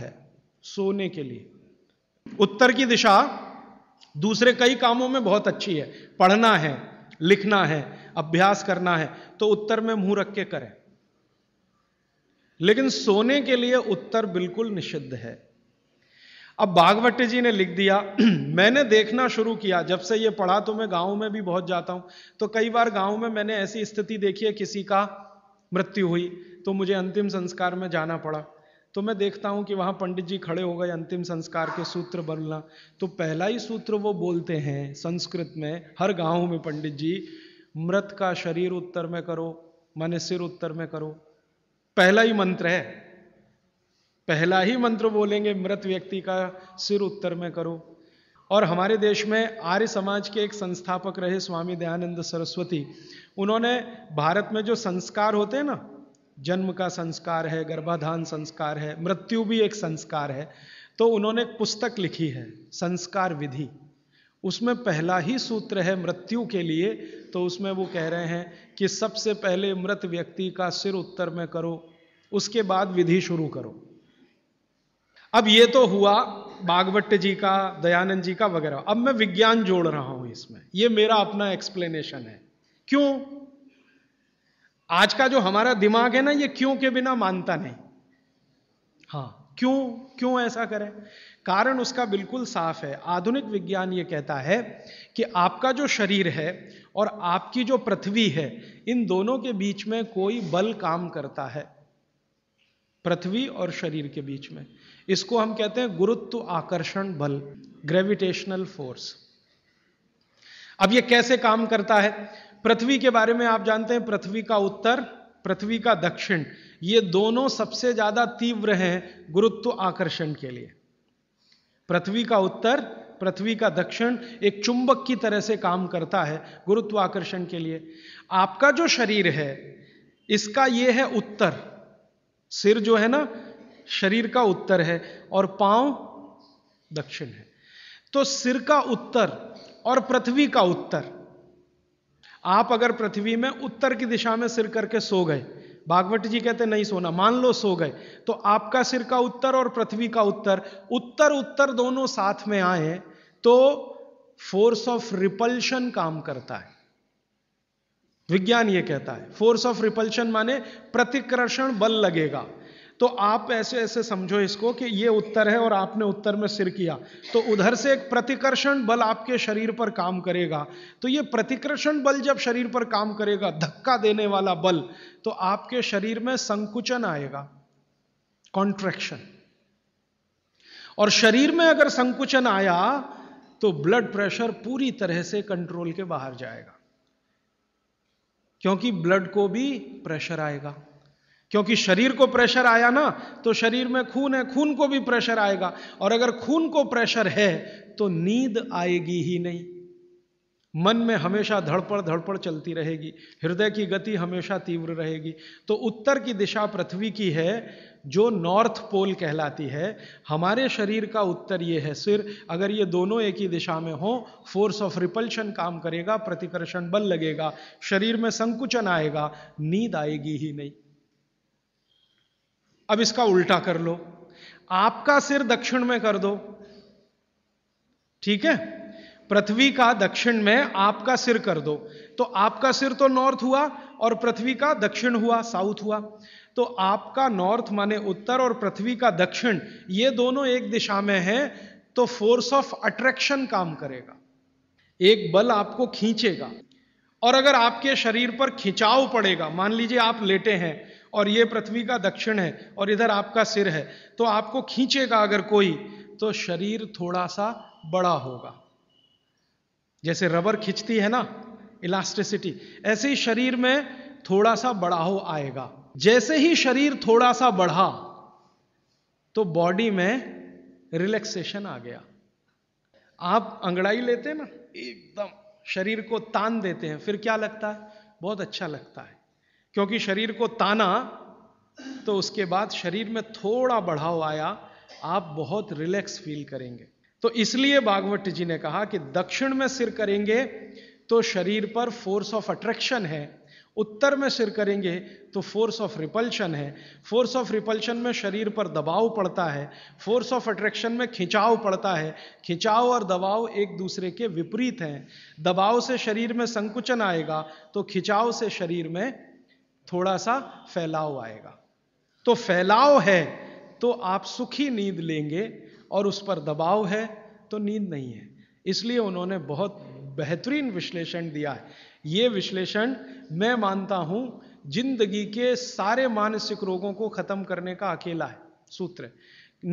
है सोने के लिए उत्तर की दिशा दूसरे कई कामों में बहुत अच्छी है पढ़ना है लिखना है अभ्यास करना है तो उत्तर में मुंह रख के करें लेकिन सोने के लिए उत्तर बिल्कुल निषिद्ध है अब बागवट जी ने लिख दिया मैंने देखना शुरू किया जब से ये पढ़ा तो मैं गांव में भी बहुत जाता हूं तो कई बार गांव में मैंने ऐसी स्थिति देखी है किसी का मृत्यु हुई तो मुझे अंतिम संस्कार में जाना पड़ा तो मैं देखता हूं कि वहां पंडित जी खड़े हो गए अंतिम संस्कार के सूत्र बोलना तो पहला ही सूत्र वो बोलते हैं संस्कृत में हर गांव में पंडित जी मृत का शरीर उत्तर में करो मन सिर उत्तर में करो पहला ही मंत्र है पहला ही मंत्र बोलेंगे मृत व्यक्ति का सिर उत्तर में करो और हमारे देश में आर्य समाज के एक संस्थापक रहे स्वामी दयानंद सरस्वती उन्होंने भारत में जो संस्कार होते हैं ना जन्म का संस्कार है गर्भाधान संस्कार है मृत्यु भी एक संस्कार है तो उन्होंने एक पुस्तक लिखी है संस्कार विधि उसमें पहला ही सूत्र है मृत्यु के लिए तो उसमें वो कह रहे हैं कि सबसे पहले मृत व्यक्ति का सिर उत्तर में करो उसके बाद विधि शुरू करो अब ये तो हुआ बागवट जी का दयानंद जी का वगैरह अब मैं विज्ञान जोड़ रहा हूं इसमें ये मेरा अपना एक्सप्लेनेशन है क्यों आज का जो हमारा दिमाग है ना ये क्यों के बिना मानता नहीं हाँ क्यों क्यों ऐसा करें कारण उसका बिल्कुल साफ है आधुनिक विज्ञान ये कहता है कि आपका जो शरीर है और आपकी जो पृथ्वी है इन दोनों के बीच में कोई बल काम करता है पृथ्वी और शरीर के बीच में इसको हम कहते हैं गुरुत्व आकर्षण बल ग्रेविटेशनल फोर्स अब ये कैसे काम करता है पृथ्वी के बारे में आप जानते हैं पृथ्वी का उत्तर पृथ्वी का दक्षिण ये दोनों सबसे ज्यादा तीव्र हैं गुरुत्व आकर्षण के लिए पृथ्वी का उत्तर पृथ्वी का दक्षिण एक चुंबक की तरह से काम करता है गुरुत्व आकर्षण के लिए आपका जो शरीर है इसका ये है उत्तर सिर जो है ना शरीर का उत्तर है और पांव दक्षिण है तो सिर का उत्तर और पृथ्वी का उत्तर आप अगर पृथ्वी में उत्तर की दिशा में सिर करके सो गए भागवत जी कहते नहीं सोना मान लो सो गए तो आपका सिर का उत्तर और पृथ्वी का उत्तर उत्तर उत्तर दोनों साथ में आए तो फोर्स ऑफ रिपल्शन काम करता है विज्ञान ये कहता है फोर्स ऑफ रिपल्शन माने प्रतिकर्षण बल लगेगा तो आप ऐसे ऐसे समझो इसको कि ये उत्तर है और आपने उत्तर में सिर किया तो उधर से एक प्रतिकर्षण बल आपके शरीर पर काम करेगा तो ये प्रतिकर्षण बल जब शरीर पर काम करेगा धक्का देने वाला बल तो आपके शरीर में संकुचन आएगा कॉन्ट्रैक्शन और शरीर में अगर संकुचन आया तो ब्लड प्रेशर पूरी तरह से कंट्रोल के बाहर जाएगा क्योंकि ब्लड को भी प्रेशर आएगा क्योंकि शरीर को प्रेशर आया ना तो शरीर में खून है खून को भी प्रेशर आएगा और अगर खून को प्रेशर है तो नींद आएगी ही नहीं मन में हमेशा धड़पड़ धड़पड़ चलती रहेगी हृदय की गति हमेशा तीव्र रहेगी तो उत्तर की दिशा पृथ्वी की है जो नॉर्थ पोल कहलाती है हमारे शरीर का उत्तर ये है सिर अगर ये दोनों एक ही दिशा में हो फोर्स ऑफ रिपल्शन काम करेगा प्रतिकर्षण बल लगेगा शरीर में संकुचन आएगा नींद आएगी ही नहीं अब इसका उल्टा कर लो आपका सिर दक्षिण में कर दो ठीक है पृथ्वी का दक्षिण में आपका सिर कर दो तो आपका सिर तो नॉर्थ हुआ और पृथ्वी का दक्षिण हुआ साउथ हुआ तो आपका नॉर्थ माने उत्तर और पृथ्वी का दक्षिण ये दोनों एक दिशा में है तो फोर्स ऑफ अट्रैक्शन काम करेगा एक बल आपको खींचेगा और अगर आपके शरीर पर खिंचाव पड़ेगा मान लीजिए आप लेटे हैं और ये पृथ्वी का दक्षिण है और इधर आपका सिर है तो आपको खींचेगा अगर कोई तो शरीर थोड़ा सा बड़ा होगा जैसे रबर खींचती है ना इलास्टिसिटी ऐसे ही शरीर में थोड़ा सा बढ़ाव आएगा जैसे ही शरीर थोड़ा सा बढ़ा तो बॉडी में रिलैक्सेशन आ गया आप अंगड़ाई लेते हैं ना एकदम शरीर को तान देते हैं फिर क्या लगता है बहुत अच्छा लगता है क्योंकि शरीर को ताना तो उसके बाद शरीर में थोड़ा बढ़ाव आया आप बहुत रिलैक्स फील करेंगे तो इसलिए भागवत जी ने कहा कि दक्षिण में सिर करेंगे तो शरीर पर फोर्स ऑफ अट्रैक्शन है उत्तर में सिर करेंगे तो फोर्स ऑफ रिपल्शन है फोर्स ऑफ रिपल्शन में शरीर पर दबाव पड़ता है फोर्स ऑफ अट्रैक्शन में खिंचाव पड़ता है खिंचाव और दबाव एक दूसरे के विपरीत हैं दबाव से शरीर में संकुचन आएगा तो खिंचाव से शरीर में थोड़ा सा फैलाव आएगा तो फैलाव है तो आप सुखी नींद लेंगे और उस पर दबाव है तो नींद नहीं है इसलिए उन्होंने बहुत बेहतरीन विश्लेषण दिया है ये विश्लेषण मैं मानता हूं जिंदगी के सारे मानसिक रोगों को खत्म करने का अकेला है सूत्र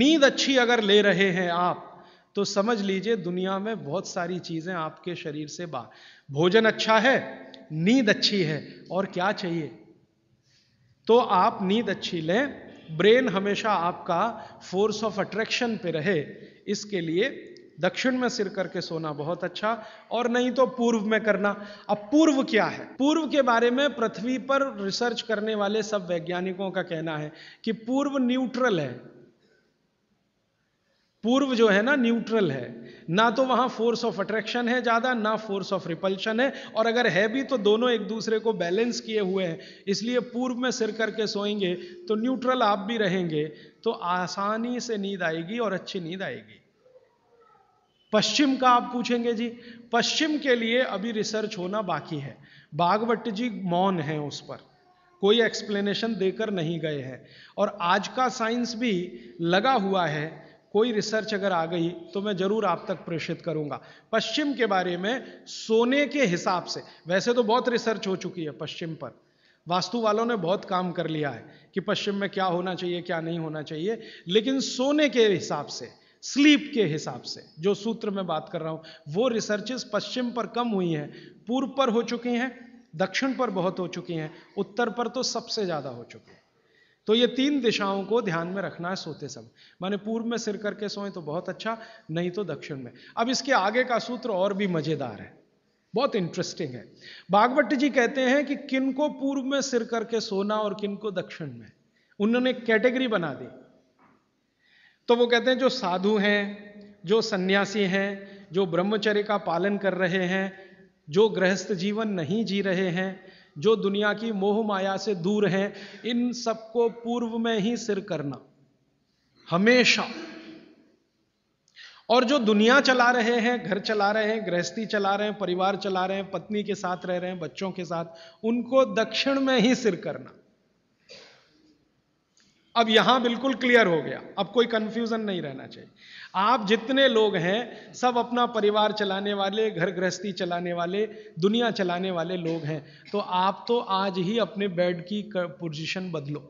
नींद अच्छी अगर ले रहे हैं आप तो समझ लीजिए दुनिया में बहुत सारी चीजें आपके शरीर से बाहर भोजन अच्छा है नींद अच्छी है और क्या चाहिए तो आप नींद अच्छी लें ब्रेन हमेशा आपका फोर्स ऑफ अट्रैक्शन पे रहे इसके लिए दक्षिण में सिर करके सोना बहुत अच्छा और नहीं तो पूर्व में करना अब पूर्व क्या है पूर्व के बारे में पृथ्वी पर रिसर्च करने वाले सब वैज्ञानिकों का कहना है कि पूर्व न्यूट्रल है पूर्व जो है ना न्यूट्रल है ना तो वहां फोर्स ऑफ अट्रैक्शन है ज्यादा ना फोर्स ऑफ रिपल्शन है और अगर है भी तो दोनों एक दूसरे को बैलेंस किए हुए हैं इसलिए पूर्व में सिर करके सोएंगे तो न्यूट्रल आप भी रहेंगे तो आसानी से नींद आएगी और अच्छी नींद आएगी पश्चिम का आप पूछेंगे जी पश्चिम के लिए अभी रिसर्च होना बाकी है बागवट जी मौन है उस पर कोई एक्सप्लेनेशन देकर नहीं गए हैं और आज का साइंस भी लगा हुआ है कोई रिसर्च अगर आ गई तो मैं ज़रूर आप तक प्रेषित करूंगा पश्चिम के बारे में सोने के हिसाब से वैसे तो बहुत रिसर्च हो चुकी है पश्चिम पर वास्तु वालों ने बहुत काम कर लिया है कि पश्चिम में क्या होना चाहिए क्या नहीं होना चाहिए लेकिन सोने के हिसाब से स्लीप के हिसाब से जो सूत्र में बात कर रहा हूँ वो रिसर्चेस पश्चिम पर कम हुई हैं पूर्व पर हो चुकी हैं दक्षिण पर बहुत हो चुकी हैं उत्तर पर तो सबसे ज़्यादा हो चुकी हैं तो ये तीन दिशाओं को ध्यान में रखना है सोते समय माने पूर्व में सिर करके सोए तो बहुत अच्छा नहीं तो दक्षिण में अब इसके आगे का सूत्र और भी मजेदार है बहुत इंटरेस्टिंग है भागवत जी कहते हैं कि किन को पूर्व में सिर करके सोना और किन को दक्षिण में उन्होंने कैटेगरी बना दी तो वो कहते हैं जो साधु हैं जो सन्यासी हैं जो ब्रह्मचर्य का पालन कर रहे हैं जो गृहस्थ जीवन नहीं जी रहे हैं जो दुनिया की मोह माया से दूर हैं इन सबको पूर्व में ही सिर करना हमेशा और जो दुनिया चला रहे हैं घर चला रहे हैं गृहस्थी चला रहे हैं परिवार चला रहे हैं पत्नी के साथ रह रहे हैं बच्चों के साथ उनको दक्षिण में ही सिर करना अब यहां बिल्कुल क्लियर हो गया अब कोई कंफ्यूजन नहीं रहना चाहिए आप जितने लोग हैं सब अपना परिवार चलाने वाले घर गृहस्थी चलाने वाले दुनिया चलाने वाले लोग हैं तो आप तो आज ही अपने बेड की पोजीशन बदलो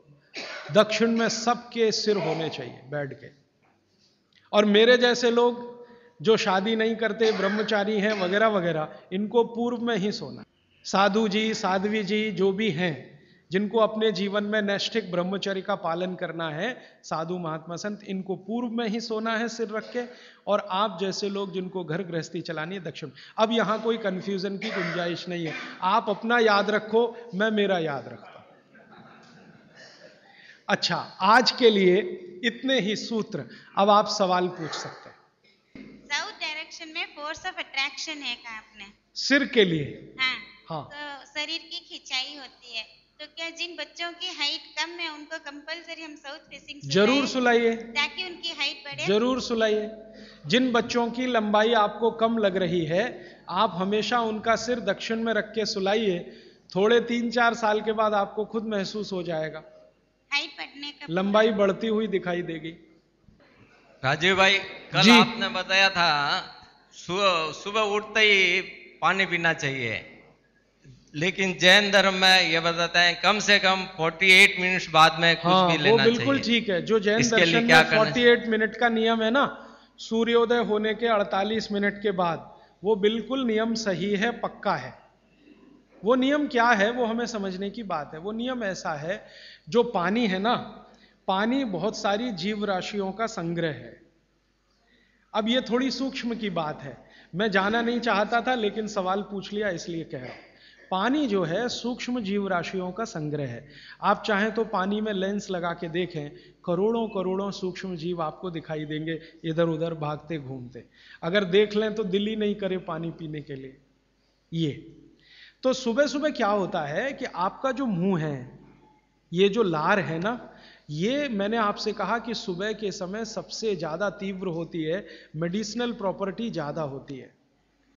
दक्षिण में सबके सिर होने चाहिए बेड के और मेरे जैसे लोग जो शादी नहीं करते ब्रह्मचारी हैं वगैरह वगैरह इनको पूर्व में ही सोना साधु जी साध्वी जी जो भी हैं जिनको अपने जीवन में नैष्ठिक ब्रह्मचर्य का पालन करना है साधु महात्मा संत इनको पूर्व में ही सोना है सिर रख के और आप जैसे लोग जिनको घर गृहस्थी चलानी है दक्षिण अब यहाँ कोई कन्फ्यूजन की गुंजाइश नहीं है आप अपना याद रखो मैं मेरा याद रखता अच्छा आज के लिए इतने ही सूत्र अब आप सवाल पूछ सकते हैं साउथ डायरेक्शन में फोर्स ऑफ अट्रैक्शन है आपने सिर के लिए हाँ, हाँ. तो शरीर की खिंचाई होती है तो क्या जिन बच्चों की हाइट कम है उनको कंपलसरी हम साउथ फेसिंग जरूर सुलाइए ताकि उनकी हाइट बढ़े जरूर सुलाइए जिन बच्चों की लंबाई आपको कम लग रही है आप हमेशा उनका सिर दक्षिण में रख के सुलाइए थोड़े तीन चार साल के बाद आपको खुद महसूस हो जाएगा हाइट का लंबाई बढ़ती हुई दिखाई देगी राजीव भाई कल आपने बताया था सुबह उठते ही पानी पीना चाहिए लेकिन जैन धर्म में ये बताते हैं कम से कम 48 मिनट बाद में कुछ हाँ, भी लेना वो बिल्कुल ठीक है जो जैन दर्शन में 48 मिनट का नियम है ना सूर्योदय होने के 48 मिनट के बाद वो बिल्कुल नियम सही है पक्का है वो नियम क्या है वो हमें समझने की बात है वो नियम ऐसा है जो पानी है ना पानी बहुत सारी जीव राशियों का संग्रह है अब ये थोड़ी सूक्ष्म की बात है मैं जाना नहीं चाहता था लेकिन सवाल पूछ लिया इसलिए कह रहा हूं पानी जो है सूक्ष्म जीव राशियों का संग्रह है आप चाहें तो पानी में लेंस लगा के देखें करोड़ों करोड़ों सूक्ष्म जीव आपको दिखाई देंगे इधर उधर भागते घूमते अगर देख लें तो दिल्ली नहीं करे पानी पीने के लिए ये तो सुबह सुबह क्या होता है कि आपका जो मुंह है ये जो लार है ना ये मैंने आपसे कहा कि सुबह के समय सबसे ज़्यादा तीव्र होती है मेडिसिनल प्रॉपर्टी ज़्यादा होती है